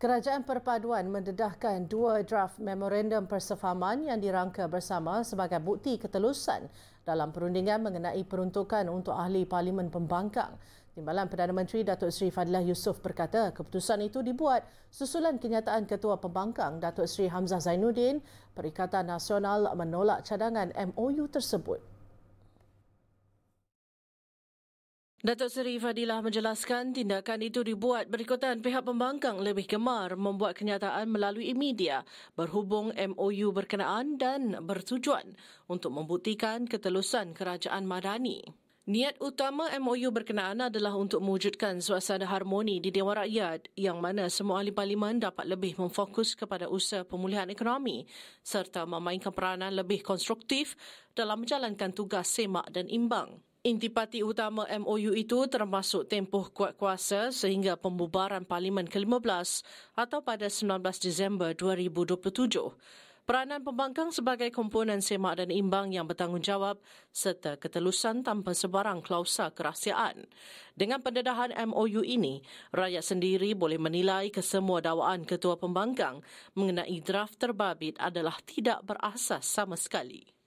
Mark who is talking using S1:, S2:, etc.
S1: Kerajaan Perpaduan mendedahkan dua draft memorandum persefahaman yang dirangka bersama sebagai bukti ketelusan dalam perundingan mengenai peruntukan untuk ahli parlimen pembangkang. Timbalan Perdana Menteri Datuk Seri Fadilah Yusof berkata keputusan itu dibuat susulan kenyataan Ketua Pembangkang Datuk Seri Hamzah Zainuddin Perikatan Nasional menolak cadangan MOU tersebut. Datuk Seri Fadilah menjelaskan tindakan itu dibuat berikutan pihak pembangkang lebih gemar membuat kenyataan melalui media berhubung MOU berkenaan dan bertujuan untuk membuktikan ketelusan kerajaan Madani. Niat utama MOU berkenaan adalah untuk mewujudkan suasana harmoni di Dewan Rakyat yang mana semua ahli parlimen dapat lebih memfokus kepada usaha pemulihan ekonomi serta memainkan peranan lebih konstruktif dalam menjalankan tugas semak dan imbang. Intipati utama MOU itu termasuk tempoh kuat kuasa sehingga pembubaran Parlimen ke-15 atau pada 19 Disember 2027. Peranan pembangkang sebagai komponen semak dan imbang yang bertanggungjawab serta ketelusan tanpa sebarang klausa kerahsiaan. Dengan pendedahan MOU ini, rakyat sendiri boleh menilai kesemua dakwaan ketua pembangkang mengenai draft terbabit adalah tidak berasas sama sekali.